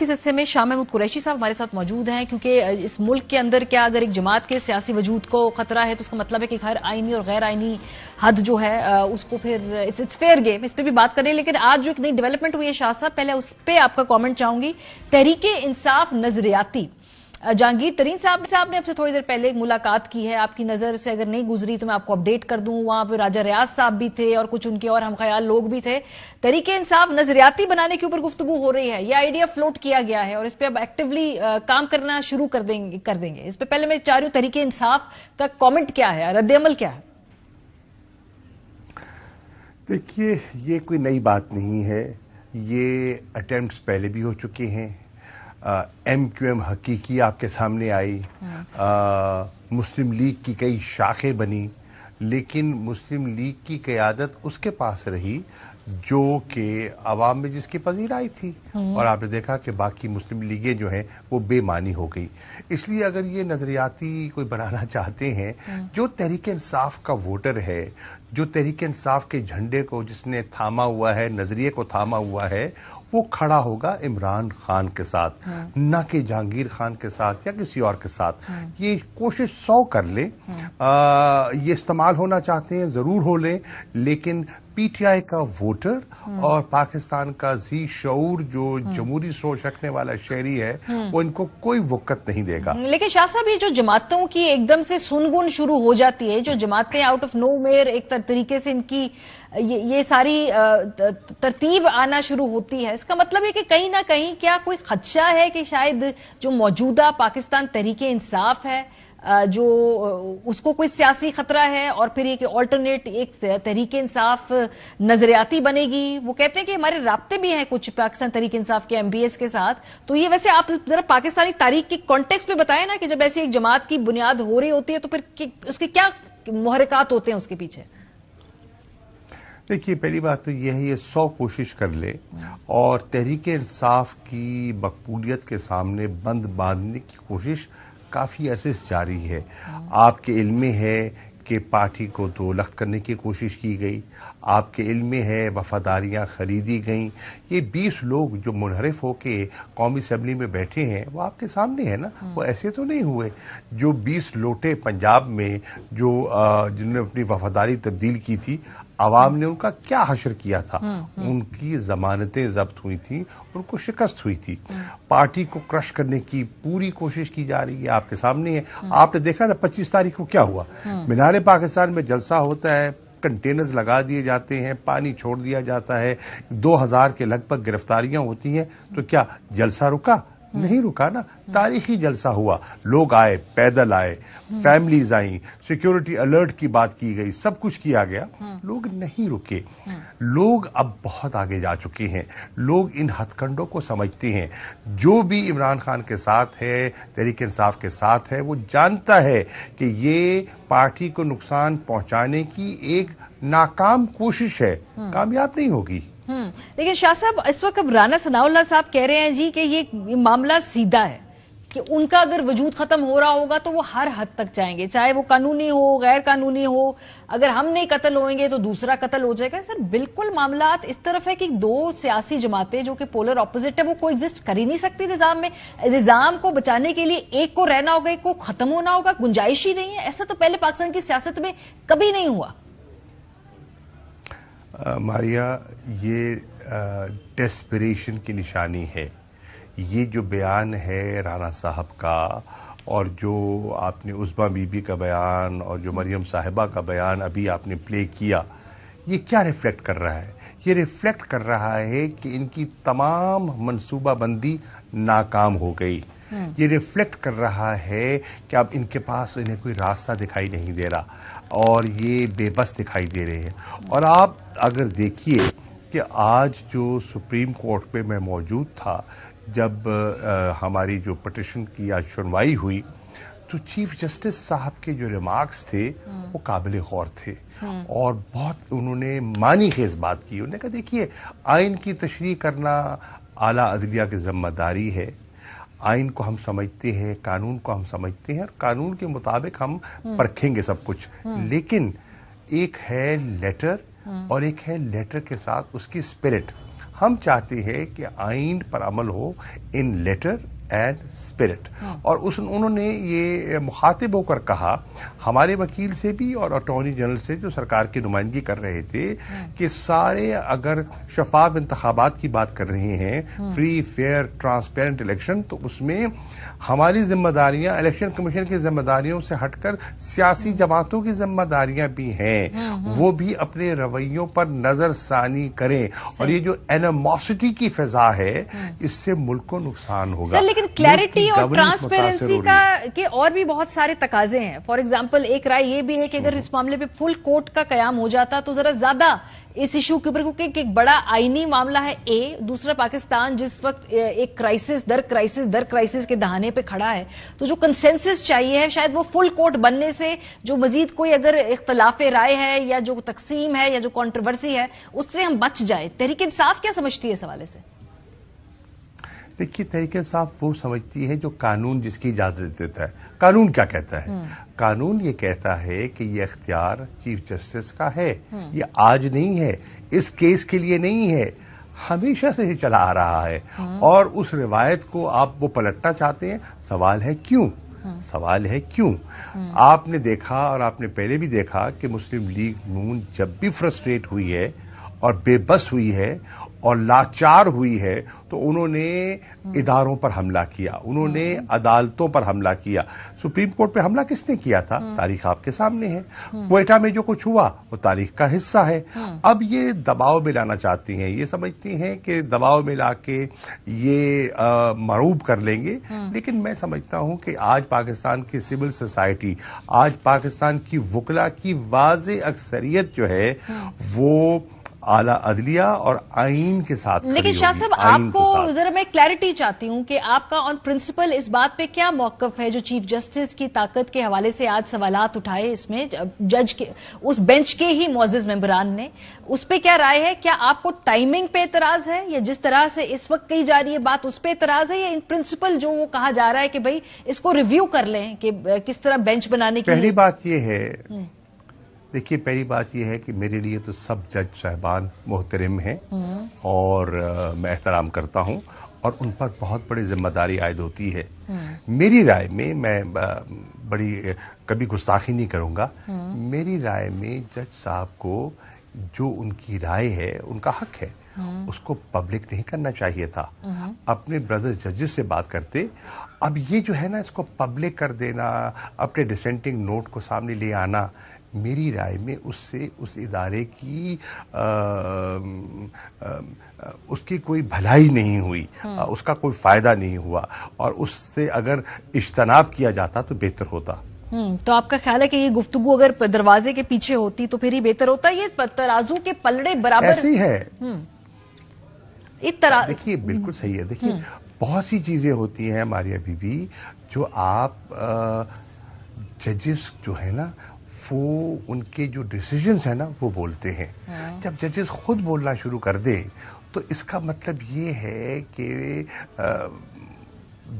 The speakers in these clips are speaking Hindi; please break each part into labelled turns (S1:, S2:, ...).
S1: किस हिस्से में शाह महमूद कुरैशी साहब हमारे साथ मौजूद हैं क्योंकि इस मुल्क के अंदर क्या अगर एक जमात के सियासी वजूद को खतरा है तो उसका मतलब है कि हर आईनी और गैर आईनी हद जो है उसको फिर इट्स इट्स फेयर गेम इस पर भी बात करें लेकिन आज जो एक नई डेवलपमेंट हुई है शाह साहब पहले उस पर आपका कॉमेंट चाहूंगी तहरीके इंसाफ नजरियाती जहांगीर तरीन साहब साहब ने आपसे थोड़ी देर पहले मुलाकात की है आपकी नजर से अगर नहीं गुजरी तो मैं आपको अपडेट कर दूं वहां पर राजा रियाज साहब भी थे और कुछ उनके और हम ख्याल लोग भी थे तरीके इंसाफ नजरियाती बनाने के ऊपर गुफ्तगु हो रही है यह आइडिया फ्लोट किया गया है और इस पर अब एक्टिवली काम करना शुरू कर देंगे कर देंगे इस पर पहले मैं चाह रही हूं तरीके इंसाफ का कॉमेंट क्या है अमल क्या है
S2: देखिए ये कोई नई बात नहीं है ये अटेम्प्ट पहले भी हो चुके हैं एम क्यू एम हकीकी आपके सामने आई आ, हाँ। मुस्लिम लीग की कई शाखें बनी लेकिन मुस्लिम लीग की क़्यादत उसके पास रही जो कि आवाम में जिसकी पजीराई थी हम्म। और आपने देखा कि बाकी मुस्लिम लीगें जो हैं वो बेमानी हो गई इसलिए अगर ये नज़रियाती कोई बनाना चाहते हैं हम्म। जो तहरीक इंसाफ का वोटर है जो तहरीक इंसाफ के झंडे को जिसने थामा हुआ है नज़रिए को थामा हुआ है वो खड़ा होगा इमरान खान के साथ हाँ। न कि जहांगीर खान के साथ या किसी और के साथ हाँ। ये कोशिश सौ कर ले हाँ। आ, ये इस्तेमाल होना चाहते हैं ज़रूर हो ले, लेकिन पीटीआई का वोटर और पाकिस्तान का जी शूर जो जमहूरी सोच रखने वाला शहरी है वो इनको कोई वक्त नहीं देगा
S1: लेकिन शाह साहब ये जो जमातों की एकदम से सुनगुन शुरू हो जाती है जो जमातें आउट ऑफ नो मेयर एक तरीके से इनकी ये सारी तरतीब आना शुरू होती है इसका मतलब है कि कहीं ना कहीं क्या कोई खदशा है कि शायद जो मौजूदा पाकिस्तान तरीके इंसाफ है जो उसको कोई सियासी खतरा है और फिर एक ऑल्टरनेट एक तरीके इंसाफ नजरियाती बनेगी वो कहते हैं कि हमारे रबते भी हैं कुछ पाकिस्तान तरीके इंसाफ के एमबीएस के साथ तो ये वैसे आप जरा पाकिस्तानी तारीख के कॉन्टेक्स में बताएं ना कि जब ऐसी एक जमात की बुनियाद हो रही होती है तो फिर उसके क्या मुहरकत होते हैं उसके पीछे
S2: देखिए पहली बात तो यह है ये सौ कोशिश कर ले और तहरीक इंसाफ की मकबूलियत के सामने बंद बांधने की कोशिश काफ़ी अरसे जारी है आपके इल्म है कि पार्टी को दो लख्त करने की कोशिश की गई आपके इल्म है वफादारियाँ ख़रीदी गई ये बीस लोग जो मुनहरफ होके कौमी असम्बली में बैठे हैं वो आपके सामने है ना हम्म। वो ऐसे तो नहीं हुए जो बीस लोटे पंजाब में जो जिन्होंने अपनी वफादारी तब्दील की थी आवाम ने उनका क्या हशर किया था हम्म, हम्म। उनकी जमानतें जब्त हुई थी उनको शिकस्त हुई थी पार्टी को क्रश करने की पूरी कोशिश की जा रही है आपके सामने है हम्म। आपने देखा ना पच्चीस तारीख को क्या हुआ मीनार पाकिस्तान में जलसा होता है कंटेनर्स लगा दिए जाते हैं पानी छोड़ दिया जाता है दो हजार के लगभग गिरफ्तारियां होती हैं तो क्या जलसा रुका हम्म। नहीं रुका ना तारीखी जलसा हुआ लोग आए पैदल आए हम्म। फैमिलीज आई सिक्योरिटी अलर्ट की बात की गई सब कुछ किया गया हम्म। लोग नहीं रुके लोग अब बहुत आगे जा चुके हैं लोग इन हथकंडों को समझते हैं जो भी इमरान खान के साथ है तहरीक इंसाफ के साथ है वो जानता है कि ये पार्टी को नुकसान पहुंचाने की एक नाकाम कोशिश है कामयाब नहीं होगी
S1: हम्म लेकिन शाह साहब इस वक्त अब राना सनाउल्ला साहब कह रहे हैं जी कि ये मामला सीधा है कि उनका अगर वजूद खत्म हो रहा होगा तो वो हर हद तक जाएंगे चाहे वो कानूनी हो गैर कानूनी हो अगर हम नहीं कत्ल होएंगे तो दूसरा कत्ल हो जाएगा सर बिल्कुल मामला इस तरफ है कि दो सियासी जमातें जो कि पोलर ऑपोजिट है वो को एग्जिस्ट कर ही नहीं सकती निजाम में निजाम को बचाने के लिए एक को रहना होगा एक को खत्म होना होगा गुंजाइश ही नहीं है ऐसा तो पहले पाकिस्तान की सियासत में कभी नहीं हुआ
S2: मारिया ये डेस्परेशन की निशानी है ये जो बयान है राना साहब का और जो आपने उस्मा बीबी का बयान और जो मरियम साहिबा का बयान अभी आपने प्ले किया ये क्या रिफ्लेक्ट कर रहा है ये रिफ्लेक्ट कर रहा है कि इनकी तमाम मनसूबा बंदी नाकाम हो गई हम्म। ये रिफ्लेक्ट कर रहा है कि अब इनके पास इन्हें कोई रास्ता दिखाई नहीं दे रहा और ये बेबस दिखाई दे रहे हैं और आप अगर देखिए कि आज जो सुप्रीम कोर्ट में मैं मौजूद था जब आ, हमारी जो पटिशन की आज सुनवाई हुई तो चीफ जस्टिस साहब के जो रिमार्क्स थे हम्म। वो काबिल गौर थे हम्म। और बहुत उन्होंने मानी खेज बात की उन्होंने कहा देखिए आइन की तशरी करना आला अदलिया की जिम्मेदारी है आइन को हम समझते हैं कानून को हम समझते हैं और कानून के मुताबिक हम हम्म। परखेंगे सब कुछ हम्म। लेकिन एक है लेटर हम्म। और एक है लेटर के साथ उसकी स्पिरिट हम चाहते हैं कि आइन पर अमल हो in letter and spirit hmm. और उस उन्होंने ये मुखातिब होकर कहा हमारे वकील से भी और अटॉर्नी जनरल से जो सरकार की नुमाइंदगी कर रहे थे hmm. कि सारे अगर शफाफ इंतबात की बात कर रहे हैं फ्री फेयर ट्रांसपेरेंट इलेक्शन तो उसमें हमारी जिम्मेदारियां इलेक्शन कमीशन की जिम्मेदारियों से हटकर सियासी जमातों की जिम्मेदारियां भी हैं hmm, वो भी अपने रवैयों पर नजरसानी करें और ये जो एनमोसिटी की फिजा है इससे मुल्क को नुकसान होगा लेकिन क्लैरिटी और ट्रांसपेरेंसी का
S1: के और भी बहुत सारे तकाजे हैं फॉर एग्जाम्पल एक राय ये भी है कि अगर हम्म। इस मामले पे फुल कोर्ट का कयाम हो जाता तो जरा ज्यादा इस इशू के ऊपर क्योंकि एक बड़ा आईनी मामला है ए दूसरा पाकिस्तान जिस वक्त एक क्राइसिस दर क्राइसिस दर क्राइसिस के दहाने पे खड़ा है तो जो कंसेंसस चाहिए है शायद वो फुल कोर्ट बनने से जो मजीद कोई अगर इख्तलाफ राय है या जो तकसीम है या जो कॉन्ट्रोवर्सी है उससे हम बच जाए तहरीक इंसाफ क्या समझती है इस हवाले से
S2: देखिए तरीके साफ वो समझती है जो कानून जिसकी इजाज़त देता है कानून क्या कहता है हम्म। कानून ये कहता है कि ये अख्तियार चीफ जस्टिस का है हम्म। ये आज नहीं है इस केस के लिए नहीं है हमेशा से ही चला आ रहा है हम्म। और उस रिवायत को आप वो पलटना चाहते हैं सवाल है क्यों सवाल है क्यों आपने देखा और आपने पहले भी देखा कि मुस्लिम लीग नून जब भी फ्रस्ट्रेट हुई है और बेबस हुई है और लाचार हुई है तो उन्होंने इदारों पर हमला किया उन्होंने हम्म। अदालतों पर हमला किया सुप्रीम कोर्ट पे हमला किसने किया था हम्म। तारीख आपके सामने है हम्म। कोयटा में जो कुछ हुआ वो तारीख का हिस्सा है अब ये दबाव में लाना चाहती हैं ये समझती हैं कि दबाव में ला के ये मरूब कर लेंगे लेकिन मैं समझता हूं कि आज पाकिस्तान की सिविल सोसाइटी आज पाकिस्तान की वकला की वाज अक्सरियत जो है वो आला अदलिया और आइन के साथ लेकिन शाह साहब आपको
S1: जरा मैं क्लैरिटी चाहती हूँ कि आपका ऑन प्रिंसिपल इस बात पे क्या मौकफ है जो चीफ जस्टिस की ताकत के हवाले से आज सवाल उठाए इसमें जज के उस बेंच के ही मोजिज मेम्बरान ने उस पर क्या राय है क्या आपको टाइमिंग पे एतराज है या जिस तरह से इस वक्त कही जा रही है बात उस पर एतराज है या इन प्रिंसिपल जो वो कहा जा रहा है कि भाई इसको रिव्यू कर लें कि किस तरह बेंच बनाने की पहली बात यह है हम्म।
S2: देखिए पहली बात यह है कि मेरे लिए तो सब जज साहबान मोहतरम हैं और आ, मैं एहतराम करता हूँ और उन पर बहुत बड़ी जिम्मेदारी आयद होती है मेरी राय में मैं बड़ी कभी गुस्ताखी नहीं करूँगा मेरी राय में जज साहब को जो उनकी राय है उनका हक है उसको पब्लिक नहीं करना चाहिए था अपने ब्रदर जजेस से बात करते अब ये जो है ना इसको पब्लिक कर देना अपने डिसेंटिंग नोट को सामने ले आना मेरी राय में उससे उस इदारे की आ, आ, आ, उसकी कोई भलाई नहीं हुई आ, हम्म। उसका कोई फ़ायदा नहीं हुआ और उससे अगर इज्तनाब किया जाता तो बेहतर होता
S1: हम्म, तो आपका ख्याल है कि ये गुफ्तगु अगर दरवाजे के पीछे होती तो फिर ही बेहतर होता ये तराजू के पलड़े बराबर ऐसी है हम्म। तरा...
S2: देखिए बिल्कुल सही है देखिए बहुत सी चीजें होती हैं हमारी अभी भी जो आप जजेस जो है ना वो उनके जो डिसीजंस हैं ना वो बोलते हैं हाँ। जब जजेस खुद बोलना शुरू कर दे तो इसका मतलब ये है कि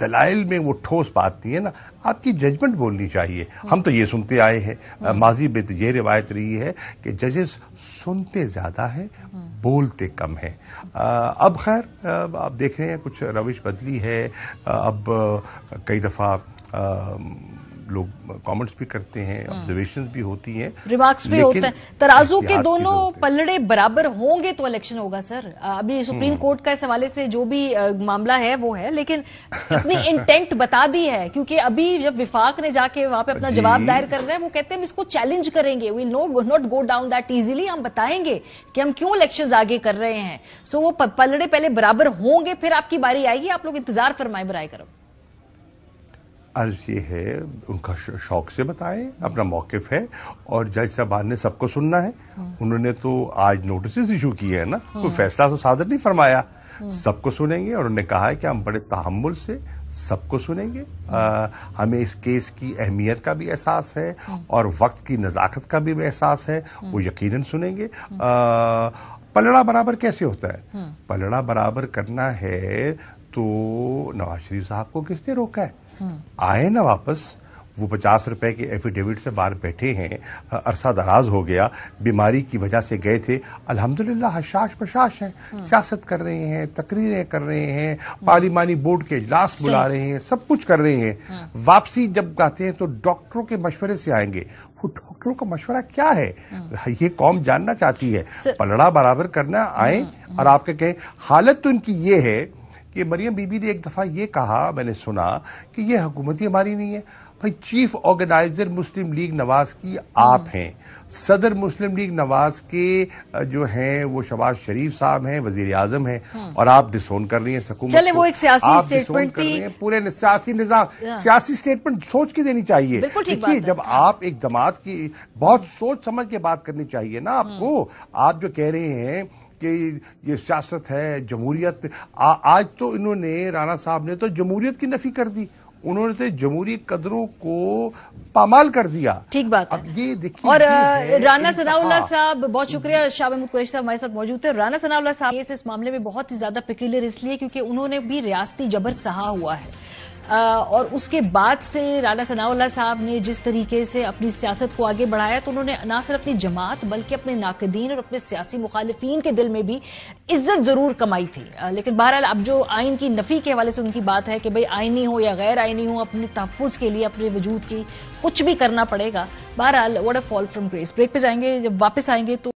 S2: दलाइल में वो ठोस बात नहीं है ना आपकी जजमेंट बोलनी चाहिए हम तो ये सुनते आए हैं हाँ। माजी में तो ये रिवायत रही है कि जजेस सुनते ज़्यादा हैं हाँ। बोलते कम हैं अब खैर आप देख रहे हैं कुछ रविश बदली है अब कई दफ़ा लोग कमेंट्स भी करते हैं ऑब्जर्वेशन हम्म। भी होती हैं रिमार्क्स भी होते हैं तराजू के दोनों
S1: पलड़े बराबर होंगे तो इलेक्शन होगा सर अभी सुप्रीम हम्म। कोर्ट का इस हवाले से जो भी मामला है वो है लेकिन अपनी इंटेंट बता दी है क्योंकि अभी जब विफाक ने जाके वहां पे अपना जवाब दायर कर रहे हैं वो कहते हैं हम इसको चैलेंज करेंगे we no not go down that easily हम बताएंगे कि हम क्यों इलेक्शन आगे कर रहे हैं सो वो पलड़े पहले बराबर होंगे फिर आपकी बारी आएगी आप लोग इंतजार फरमाए बराए करो
S2: अर्ज ये है उनका शौक से बताएं अपना मौकफ है और जज साहबान ने सबको सुनना है उन्होंने तो आज नोटिस इशू किए हैं ना कोई हम्म। फैसला तो सादर नहीं फरमाया हम्म। सबको सुनेंगे और उन्होंने कहा है कि हम बड़े तहमुल से सबको सुनेंगे हम्म। आ, हमें इस केस की अहमियत का भी एहसास है और वक्त की नज़ाकत का भी एहसास है वो यकीनन सुनेंगे आ, पलड़ा बराबर कैसे होता है पलड़ा बराबर करना है तो नवाज शरीफ साहब को किसने रोका है आए ना वापस वो पचास रुपए के एफिडेविट से बाहर बैठे हैं अरसा दराज हो गया बीमारी की वजह से गए थे अल्हम्दुलिल्लाह हशाश पशाश हैं सियासत कर रहे हैं तकरीरें कर रहे हैं पार्लिमानी बोर्ड के इजलास बुला रहे हैं सब कुछ कर रहे हैं हाँ। वापसी जब गाते हैं तो डॉक्टरों के मशवरे से आएंगे वो डॉक्टरों का मशवरा क्या है हाँ। ये कौम जानना चाहती है पलड़ा बराबर करना आए हाँ। और आपके कहें हालत तो इनकी ये है कि मरियम बीबी ने एक दफ़ा ये कहा मैंने सुना कि ये हुकूमत ही हमारी नहीं है भाई चीफ ऑर्गेनाइजर मुस्लिम लीग नवाज की आप हैं सदर मुस्लिम लीग नवाज के जो हैं वो शबाज शरीफ साहब हैं वजीर आजम है हम्म। और आप डिसोन कर रही हैं सकूमत चले वो एक स्टेटमेंट पूरे सियासी निजाम हाँ। सियासी स्टेटमेंट सोच के देनी चाहिए देखिए जब आप एक जमात की बहुत सोच समझ के बात करनी चाहिए ना हम्म। आपको आप जो कह रहे हैं कि ये सियासत है जमहूरियत आज तो इन्होंने राणा साहब ने तो जमहूरियत की नफी कर दी उन्होंने तो जमहूरी कदरों को पामाल कर दिया
S1: ठीक बात अब ये देखिए और राना हाँ। सनाउल्ला साहब बहुत शुक्रिया शाह महमूद कुरैशी साहब हमारे साथ मौजूद थे राणा सनाउल्ला साहब इस मामले में बहुत ही ज्यादा पिकुलर इसलिए क्योंकि उन्होंने भी रियासती जबर सहा हुआ है और उसके बाद से राणा सनाउल्ला साहब ने जिस तरीके से अपनी सियासत को आगे बढ़ाया तो उन्होंने ना सिर्फ अपनी जमात बल्कि अपने नाकदीन और अपने सियासी मुखालफी के दिल में भी इज्जत जरूर कमाई थी लेकिन बहरहाल अब जो आइन की नफी के हवाले से उनकी बात है कि भाई आइनी हो या गैर आइनी हो अपने तहफ़ के लिए अपने वजूद की कुछ भी करना पड़ेगा बहरहाल what a fall from grace break पे जाएंगे जब वापस आएंगे तो